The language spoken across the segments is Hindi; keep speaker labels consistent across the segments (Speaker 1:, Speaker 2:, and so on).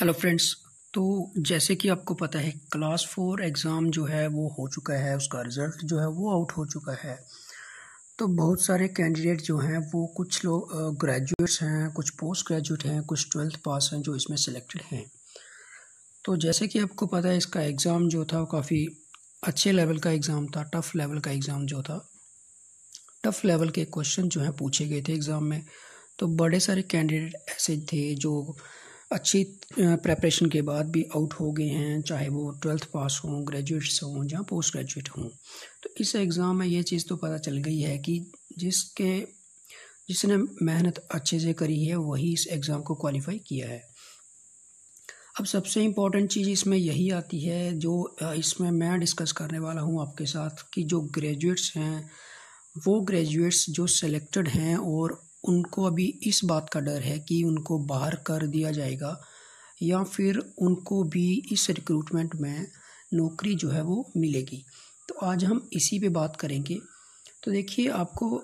Speaker 1: हेलो फ्रेंड्स तो जैसे कि आपको पता है क्लास फोर एग्ज़ाम जो है वो हो चुका है उसका रिज़ल्ट जो है वो आउट हो चुका है तो बहुत सारे कैंडिडेट जो हैं वो कुछ लोग ग्रेजुएट्स हैं कुछ पोस्ट ग्रेजुएट हैं कुछ ट्वेल्थ पास हैं जो इसमें सिलेक्टेड हैं तो जैसे कि आपको पता है इसका एग्ज़ाम जो था वो काफ़ी अच्छे लेवल का एग्ज़ाम था टफ़ लेवल का एग्ज़ाम जो था टफ़ लेवल के क्वेश्चन जो हैं पूछे गए थे एग्ज़ाम में तो बड़े सारे कैंडिडेट ऐसे थे जो अच्छी प्रेपरेशन के बाद भी आउट हो गए हैं चाहे वो ट्वेल्थ पास हों ग्रेजुएट्स हों या पोस्ट ग्रेजुएट हों तो इस एग्ज़ाम में ये चीज़ तो पता चल गई है कि जिसके जिसने मेहनत अच्छे से करी है वही इस एग्ज़ाम को क्वालिफाई किया है अब सबसे इम्पॉर्टेंट चीज़ इसमें यही आती है जो इसमें मैं डिस्कस करने वाला हूँ आपके साथ कि जो ग्रेजुएट्स हैं वो ग्रेजुएट्स जो सेलेक्टेड हैं और उनको अभी इस बात का डर है कि उनको बाहर कर दिया जाएगा या फिर उनको भी इस रिक्रूटमेंट में नौकरी जो है वो मिलेगी तो आज हम इसी पे बात करेंगे तो देखिए आपको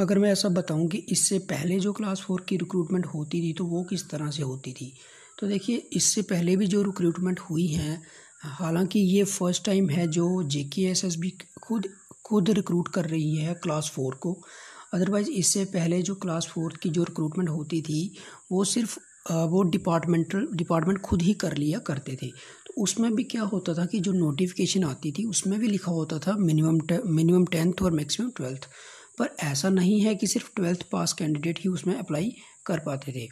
Speaker 1: अगर मैं ऐसा बताऊं कि इससे पहले जो क्लास फोर की रिक्रूटमेंट होती थी तो वो किस तरह से होती थी तो देखिए इससे पहले भी जो रिक्रूटमेंट हुई है हालांकि ये फर्स्ट टाइम है जो जे के एस एस बी खुद खुद रिक्रूट कर रही है क्लास फोर को अदरवाइज़ इससे पहले जो क्लास फोर्थ की जो रिक्रूटमेंट होती थी वो सिर्फ वो डिपार्टमेंटल डिपार्टमेंट खुद ही कर लिया करते थे तो उसमें भी क्या होता था कि जो नोटिफिकेशन आती थी उसमें भी लिखा होता था मिनिमम मिनिमम टेंथ और मैक्सिमम ट्वेल्थ पर ऐसा नहीं है कि सिर्फ ट्वेल्थ पास कैंडिडेट ही उसमें अप्लाई कर पाते थे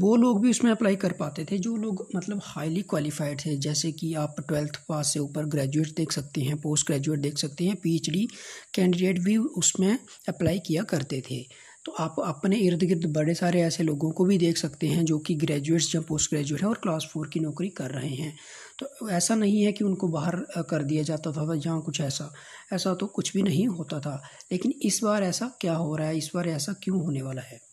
Speaker 1: वो लोग भी उसमें अप्लाई कर पाते थे जो लोग मतलब हाईली क्वालिफाइड थे जैसे कि आप ट्वेल्थ पास से ऊपर ग्रेजुएट देख सकते हैं पोस्ट ग्रेजुएट देख सकते हैं पीएचडी कैंडिडेट भी उसमें अप्लाई किया करते थे तो आप अपने इर्द गिर्द बड़े सारे ऐसे लोगों को भी देख सकते हैं जो कि ग्रेजुएट्स या पोस्ट ग्रेजुएट हैं और क्लास फोर की नौकरी कर रहे हैं तो ऐसा नहीं है कि उनको बाहर कर दिया जाता था या कुछ ऐसा ऐसा तो कुछ भी नहीं होता था लेकिन इस बार ऐसा क्या हो रहा है इस बार ऐसा क्यों होने वाला है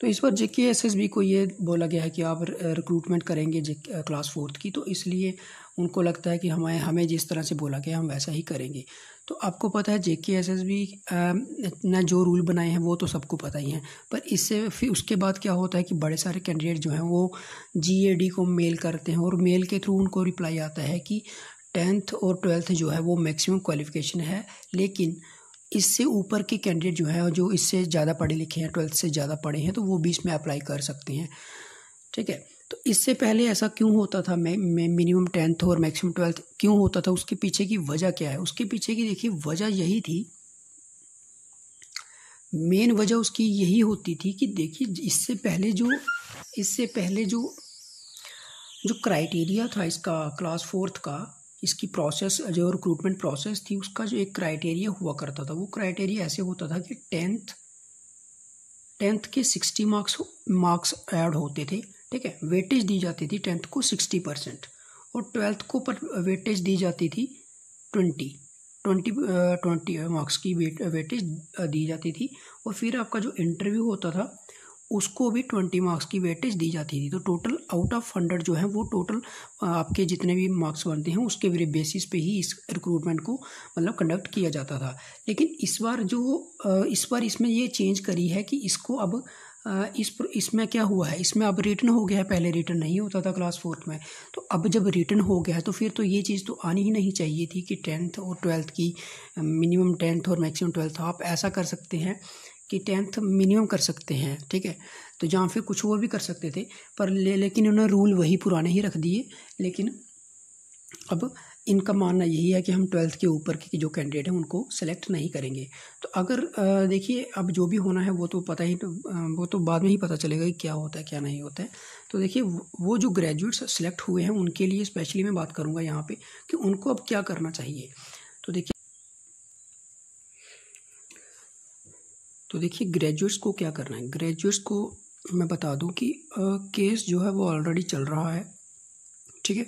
Speaker 1: तो इस बार जेके बी को ये बोला गया है कि आप रिक्रूटमेंट करेंगे क्लास फोर्थ की तो इसलिए उनको लगता है कि हमें हमें जिस तरह से बोला गया हम वैसा ही करेंगे तो आपको पता है जेके एस एस बी ने जो रूल बनाए हैं वो तो सबको पता ही है पर इससे फिर उसके बाद क्या होता है कि बड़े सारे कैंडिडेट जो हैं वो जी ए डी को मेल करते हैं और मेल के थ्रू उनको रिप्लाई आता है कि टेंथ और ट्वेल्थ जो है वो मैक्सिमम क्वालिफिकेशन है लेकिन इससे ऊपर के कैंडिडेट जो है जो इससे ज़्यादा पढ़े लिखे हैं ट्वेल्थ से ज़्यादा पढ़े हैं तो वो भी इसमें अप्लाई कर सकते हैं ठीक है तो इससे पहले ऐसा क्यों होता था मैं मिनिमम टेंथ और मैक्सिमम ट्वेल्थ क्यों होता था उसके पीछे की वजह क्या है उसके पीछे की देखिए वजह यही थी मेन वजह उसकी यही होती थी कि देखिए इससे पहले जो इससे पहले जो जो क्राइटेरिया था इसका क्लास फोर्थ का इसकी प्रोसेस जो रिक्रूटमेंट प्रोसेस थी उसका जो एक क्राइटेरिया हुआ करता था वो क्राइटेरिया ऐसे होता था कि टेंथ टेंथ के सिक्सटी मार्क्स मार्क्स ऐड होते थे ठीक है वेटेज दी जाती थी टेंथ को सिक्सटी परसेंट और ट्वेल्थ को पर वेटेज दी जाती थी ट्वेंटी ट्वेंटी ट्वेंटी मार्क्स की वेटेज दी जाती थी और फिर आपका जो इंटरव्यू होता था उसको भी ट्वेंटी मार्क्स की वेटेज दी जाती थी तो टोटल आउट ऑफ हंड्रेड जो है वो टोटल आपके जितने भी मार्क्स बनते हैं उसके बेसिस पे ही इस रिक्रूटमेंट को मतलब कंडक्ट किया जाता था लेकिन इस बार जो इस बार इसमें ये चेंज करी है कि इसको अब इस पर इसमें क्या हुआ है इसमें अब रिटर्न हो गया है पहले रिटर्न नहीं होता था क्लास फोर्थ में तो अब जब रिटर्न हो गया है तो फिर तो ये चीज़ तो आनी ही नहीं चाहिए थी कि टेंथ और ट्वेल्थ की मिनिमम टेंथ और मैक्सिमम ट्वेल्थ आप ऐसा कर सकते हैं कि टेंथ मिनिमम कर सकते हैं ठीक है तो जहाँ फिर कुछ और भी कर सकते थे पर ले, लेकिन उन्होंने रूल वही पुराने ही रख दिए लेकिन अब इनका मानना यही है कि हम ट्वेल्थ के ऊपर के जो कैंडिडेट हैं उनको सेलेक्ट नहीं करेंगे तो अगर देखिए अब जो भी होना है वो तो पता ही तो, वो तो बाद में ही पता चलेगा कि क्या होता है क्या नहीं होता है तो देखिए वो जो ग्रेजुएट्स सेलेक्ट हुए हैं उनके लिए स्पेशली मैं बात करूँगा यहाँ पे कि उनको अब क्या करना चाहिए तो देखिए तो देखिए ग्रेजुएट्स को क्या करना है ग्रेजुएट्स को मैं बता दूं कि केस जो है वो ऑलरेडी चल रहा है ठीक है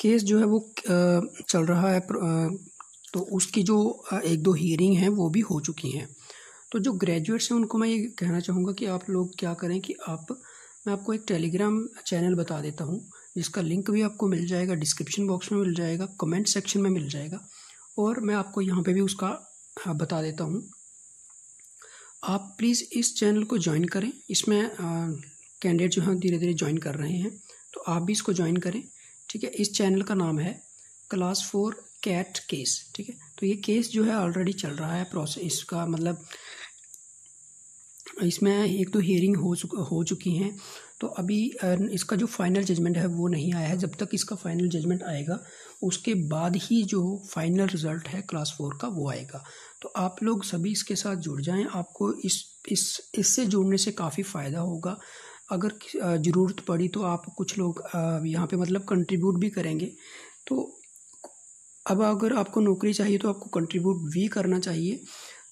Speaker 1: केस जो है वो चल रहा है तो उसकी जो एक दो हियरिंग है वो भी हो चुकी हैं तो जो ग्रेजुएट्स हैं उनको मैं ये कहना चाहूँगा कि आप लोग क्या करें कि आप मैं आपको एक टेलीग्राम चैनल बता देता हूँ जिसका लिंक भी आपको मिल जाएगा डिस्क्रिप्शन बॉक्स में मिल जाएगा कमेंट सेक्शन में मिल जाएगा और मैं आपको यहाँ पे भी उसका बता देता हूँ आप प्लीज़ इस चैनल को ज्वाइन करें इसमें कैंडिडेट जो हैं धीरे धीरे ज्वाइन कर रहे हैं तो आप भी इसको ज्वाइन करें ठीक है इस चैनल का नाम है क्लास फोर कैट केस ठीक है तो ये केस जो है ऑलरेडी चल रहा है प्रोसेस इसका मतलब इसमें एक तो हेयरिंग हो चुका हो चुकी हैं तो अभी इसका जो फाइनल जजमेंट है वो नहीं आया है जब तक इसका फाइनल जजमेंट आएगा उसके बाद ही जो फाइनल रिज़ल्ट है क्लास फोर का वो आएगा तो आप लोग सभी इसके साथ जुड़ जाएं आपको इस इस इससे जुड़ने से काफ़ी फ़ायदा होगा अगर ज़रूरत पड़ी तो आप कुछ लोग यहाँ पे मतलब कंट्रीब्यूट भी करेंगे तो अब अगर आपको नौकरी चाहिए तो आपको कंट्रीब्यूट भी करना चाहिए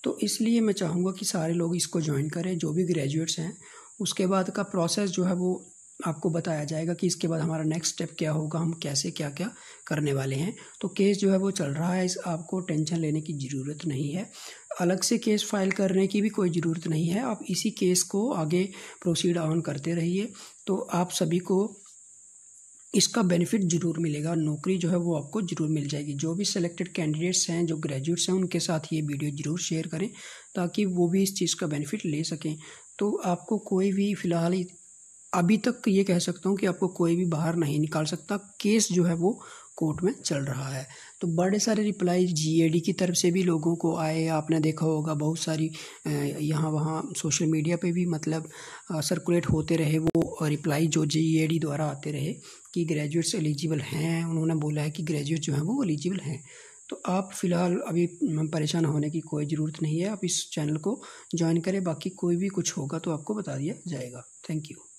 Speaker 1: तो इसलिए मैं चाहूँगा कि सारे लोग इसको ज्वाइन करें जो भी ग्रेजुएट्स हैं उसके बाद का प्रोसेस जो है वो आपको बताया जाएगा कि इसके बाद हमारा नेक्स्ट स्टेप क्या होगा हम कैसे क्या क्या करने वाले हैं तो केस जो है वो चल रहा है इस आपको टेंशन लेने की ज़रूरत नहीं है अलग से केस फाइल करने की भी कोई ज़रूरत नहीं है आप इसी केस को आगे प्रोसीड ऑन करते रहिए तो आप सभी को इसका बेनिफिट ज़रूर मिलेगा नौकरी जो है वो आपको ज़रूर मिल जाएगी जो भी सिलेक्टेड कैंडिडेट्स हैं जो ग्रेजुएट्स हैं उनके साथ ये वीडियो ज़रूर शेयर करें ताकि वो भी इस चीज़ का बेनिफिट ले सकें तो आपको कोई भी फ़िलहाल अभी तक ये कह सकता हूँ कि आपको कोई भी बाहर नहीं निकाल सकता केस जो है वो कोर्ट में चल रहा है तो बड़े सारे रिप्लाई जीएडी की तरफ से भी लोगों को आए आपने देखा होगा बहुत सारी यहाँ वहाँ सोशल मीडिया पे भी मतलब सर्कुलेट होते रहे वो रिप्लाई जो जीएडी द्वारा आते रहे कि ग्रेजुएट्स एलिजिबल हैं उन्होंने बोला है कि ग्रेजुएट जो हैं वो एलिजिबल हैं तो आप फ़िलहाल अभी परेशान होने की कोई ज़रूरत नहीं है आप इस चैनल को ज्वाइन करें बाकी कोई भी कुछ होगा तो आपको बता दिया जाएगा थैंक यू